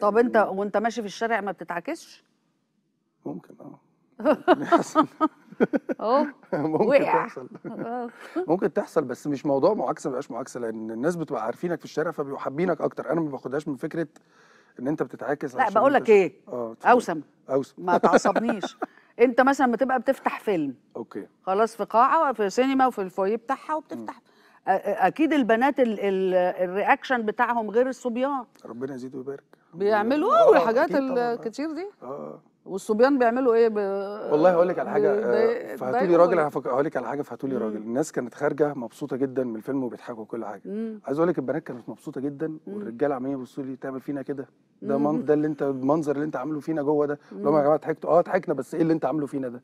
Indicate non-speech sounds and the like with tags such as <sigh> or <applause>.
طب انت يعني وانت ماشي في الشارع ما بتتعكسش ممكن اه يحصل <laughs> <laughs> ممكن تحصل ممكن تحصل بس مش موضوع معاكسه ما بقاش معاكسه لان الناس بتبقى عارفينك في الشارع فبيبقوا حابينك اكتر انا ما باخدهاش من فكره ان انت بتتعاكس لا بقول لك ايه اه اوسم اوسم ما تعصبنيش <laughs> انت مثلا بتبقى بتفتح فيلم اوكي خلاص في قاعه في سينما وفي الفويه بتاعها وبتفتح م. اكيد البنات الرياكشن بتاعهم غير الصبيان ربنا يزيد ويبارك بيعملوا اه الكتير دي اه والصبيان بيعملوا ايه ب... والله هقول لك على حاجه آه، فهاتوا لي راجل هقول لك على حاجه فهاتوا لي راجل الناس كانت خارجه مبسوطه جدا من الفيلم وبيضحكوا وكل حاجه مم. عايز اقول لك البنات كانت مبسوطه جدا والرجاله عمالين يبصوا لي تعمل فينا كده ده ده اللي انت المنظر اللي انت عامله فينا جوه ده اللي يا جماعه ضحكتوا اه ضحكنا بس ايه اللي انت عامله فينا ده